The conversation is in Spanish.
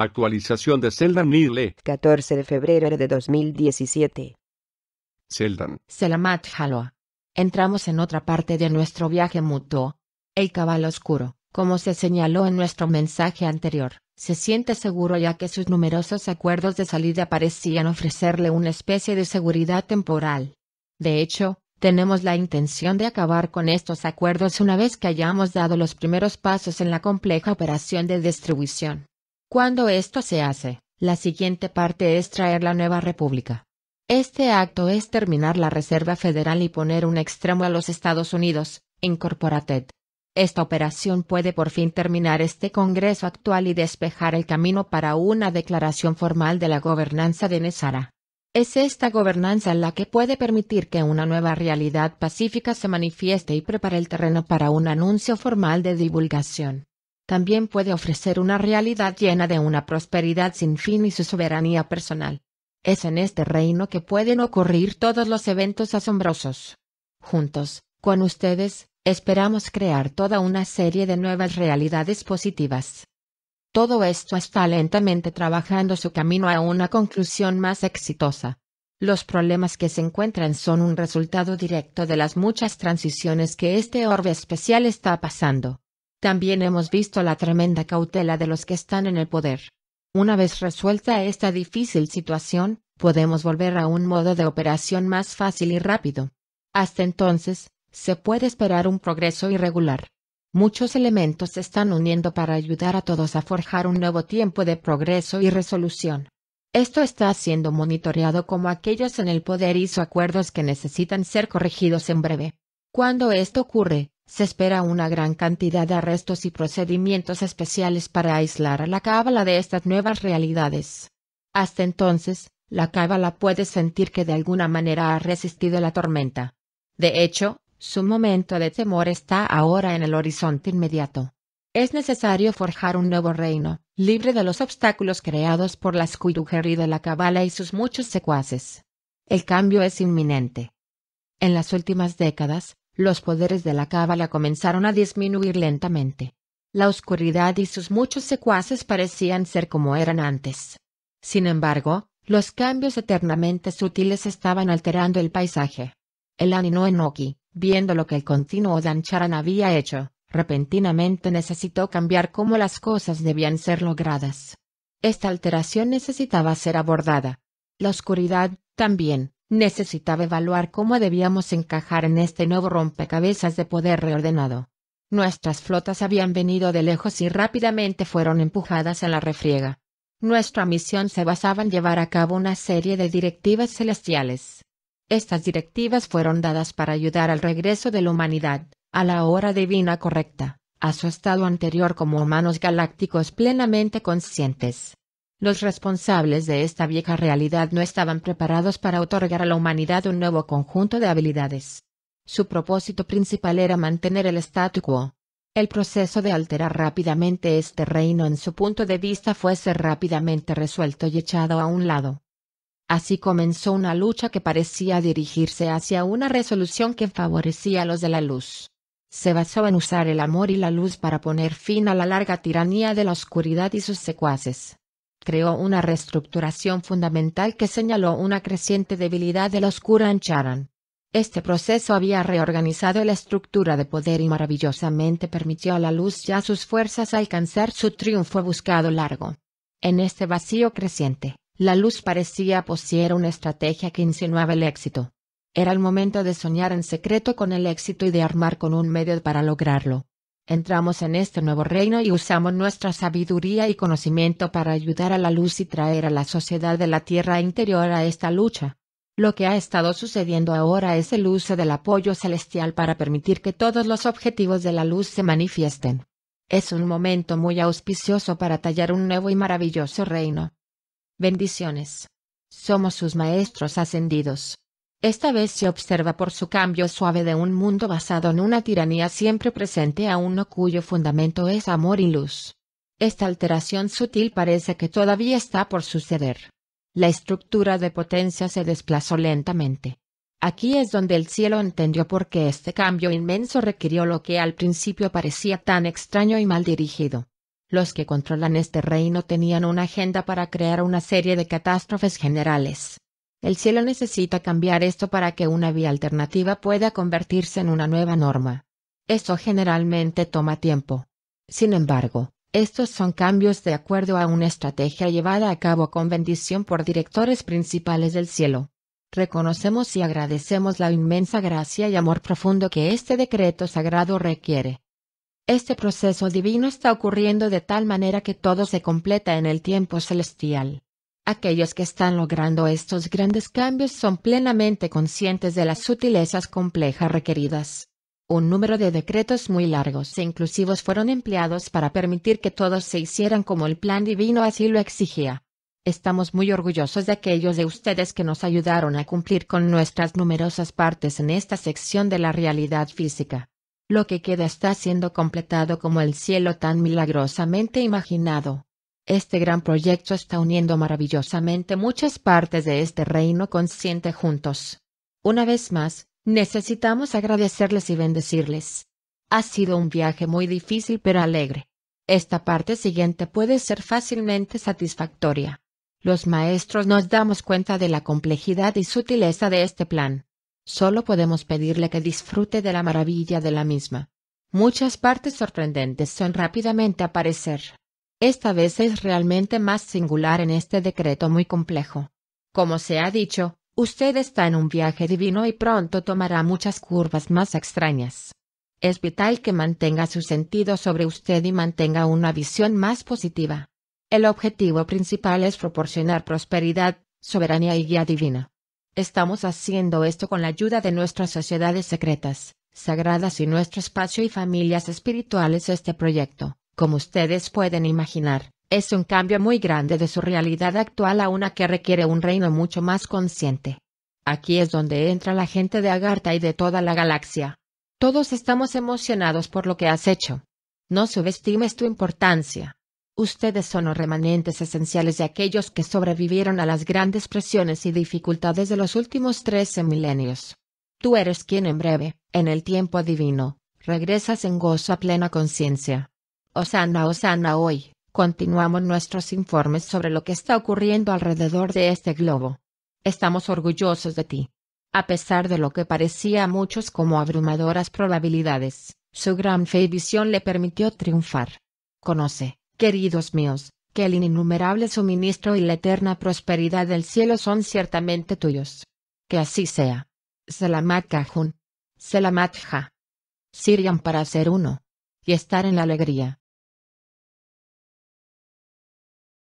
Actualización de Zeldan Nile. 14 de febrero de 2017. Seldan. Selamat haloa. Entramos en otra parte de nuestro viaje mutuo. El cabal oscuro, como se señaló en nuestro mensaje anterior, se siente seguro ya que sus numerosos acuerdos de salida parecían ofrecerle una especie de seguridad temporal. De hecho, tenemos la intención de acabar con estos acuerdos una vez que hayamos dado los primeros pasos en la compleja operación de distribución. Cuando esto se hace, la siguiente parte es traer la nueva república. Este acto es terminar la Reserva Federal y poner un extremo a los Estados Unidos, incorporated. Esta operación puede por fin terminar este Congreso actual y despejar el camino para una declaración formal de la gobernanza de Nesara. Es esta gobernanza la que puede permitir que una nueva realidad pacífica se manifieste y prepare el terreno para un anuncio formal de divulgación también puede ofrecer una realidad llena de una prosperidad sin fin y su soberanía personal. Es en este reino que pueden ocurrir todos los eventos asombrosos. Juntos, con ustedes, esperamos crear toda una serie de nuevas realidades positivas. Todo esto está lentamente trabajando su camino a una conclusión más exitosa. Los problemas que se encuentran son un resultado directo de las muchas transiciones que este orbe especial está pasando. También hemos visto la tremenda cautela de los que están en el poder. Una vez resuelta esta difícil situación, podemos volver a un modo de operación más fácil y rápido. Hasta entonces, se puede esperar un progreso irregular. Muchos elementos se están uniendo para ayudar a todos a forjar un nuevo tiempo de progreso y resolución. Esto está siendo monitoreado como aquellos en el poder hizo acuerdos que necesitan ser corregidos en breve. Cuando esto ocurre, se espera una gran cantidad de arrestos y procedimientos especiales para aislar a la cábala de estas nuevas realidades. Hasta entonces, la cábala puede sentir que de alguna manera ha resistido la tormenta. De hecho, su momento de temor está ahora en el horizonte inmediato. Es necesario forjar un nuevo reino, libre de los obstáculos creados por la escuidujería de la cábala y sus muchos secuaces. El cambio es inminente. En las últimas décadas, los poderes de la cábala comenzaron a disminuir lentamente. La oscuridad y sus muchos secuaces parecían ser como eran antes. Sin embargo, los cambios eternamente sutiles estaban alterando el paisaje. El anino Enoki, viendo lo que el continuo Dancharan había hecho, repentinamente necesitó cambiar cómo las cosas debían ser logradas. Esta alteración necesitaba ser abordada. La oscuridad, también, necesitaba evaluar cómo debíamos encajar en este nuevo rompecabezas de poder reordenado. Nuestras flotas habían venido de lejos y rápidamente fueron empujadas en la refriega. Nuestra misión se basaba en llevar a cabo una serie de directivas celestiales. Estas directivas fueron dadas para ayudar al regreso de la humanidad, a la hora divina correcta, a su estado anterior como humanos galácticos plenamente conscientes. Los responsables de esta vieja realidad no estaban preparados para otorgar a la humanidad un nuevo conjunto de habilidades. Su propósito principal era mantener el statu quo. El proceso de alterar rápidamente este reino en su punto de vista fuese rápidamente resuelto y echado a un lado. Así comenzó una lucha que parecía dirigirse hacia una resolución que favorecía a los de la luz. Se basó en usar el amor y la luz para poner fin a la larga tiranía de la oscuridad y sus secuaces creó una reestructuración fundamental que señaló una creciente debilidad de los Kuran Charan. Este proceso había reorganizado la estructura de poder y maravillosamente permitió a la luz ya sus fuerzas alcanzar su triunfo buscado largo. En este vacío creciente, la luz parecía poseer una estrategia que insinuaba el éxito. Era el momento de soñar en secreto con el éxito y de armar con un medio para lograrlo. Entramos en este nuevo reino y usamos nuestra sabiduría y conocimiento para ayudar a la luz y traer a la sociedad de la Tierra interior a esta lucha. Lo que ha estado sucediendo ahora es el uso del apoyo celestial para permitir que todos los objetivos de la luz se manifiesten. Es un momento muy auspicioso para tallar un nuevo y maravilloso reino. Bendiciones. Somos sus maestros ascendidos. Esta vez se observa por su cambio suave de un mundo basado en una tiranía siempre presente a uno cuyo fundamento es amor y luz. Esta alteración sutil parece que todavía está por suceder. La estructura de potencia se desplazó lentamente. Aquí es donde el cielo entendió por qué este cambio inmenso requirió lo que al principio parecía tan extraño y mal dirigido. Los que controlan este reino tenían una agenda para crear una serie de catástrofes generales el cielo necesita cambiar esto para que una vía alternativa pueda convertirse en una nueva norma. Esto generalmente toma tiempo. Sin embargo, estos son cambios de acuerdo a una estrategia llevada a cabo con bendición por directores principales del cielo. Reconocemos y agradecemos la inmensa gracia y amor profundo que este decreto sagrado requiere. Este proceso divino está ocurriendo de tal manera que todo se completa en el tiempo celestial. Aquellos que están logrando estos grandes cambios son plenamente conscientes de las sutilezas complejas requeridas. Un número de decretos muy largos e inclusivos fueron empleados para permitir que todos se hicieran como el plan divino así lo exigía. Estamos muy orgullosos de aquellos de ustedes que nos ayudaron a cumplir con nuestras numerosas partes en esta sección de la realidad física. Lo que queda está siendo completado como el cielo tan milagrosamente imaginado. Este gran proyecto está uniendo maravillosamente muchas partes de este reino consciente juntos. Una vez más, necesitamos agradecerles y bendecirles. Ha sido un viaje muy difícil pero alegre. Esta parte siguiente puede ser fácilmente satisfactoria. Los maestros nos damos cuenta de la complejidad y sutileza de este plan. Solo podemos pedirle que disfrute de la maravilla de la misma. Muchas partes sorprendentes son rápidamente aparecer. Esta vez es realmente más singular en este decreto muy complejo. Como se ha dicho, usted está en un viaje divino y pronto tomará muchas curvas más extrañas. Es vital que mantenga su sentido sobre usted y mantenga una visión más positiva. El objetivo principal es proporcionar prosperidad, soberanía y guía divina. Estamos haciendo esto con la ayuda de nuestras sociedades secretas, sagradas y nuestro espacio y familias espirituales. Este proyecto como ustedes pueden imaginar, es un cambio muy grande de su realidad actual a una que requiere un reino mucho más consciente. Aquí es donde entra la gente de Agartha y de toda la galaxia. Todos estamos emocionados por lo que has hecho. No subestimes tu importancia. Ustedes son los remanentes esenciales de aquellos que sobrevivieron a las grandes presiones y dificultades de los últimos trece milenios. Tú eres quien en breve, en el tiempo divino, regresas en gozo a plena conciencia. Osana Osana hoy, continuamos nuestros informes sobre lo que está ocurriendo alrededor de este globo. Estamos orgullosos de ti. A pesar de lo que parecía a muchos como abrumadoras probabilidades, su gran fe y visión le permitió triunfar. Conoce, queridos míos, que el innumerable suministro y la eterna prosperidad del cielo son ciertamente tuyos. Que así sea. Selamat Kahun. Selamat Ha. Sirian para ser uno. Y estar en la alegría.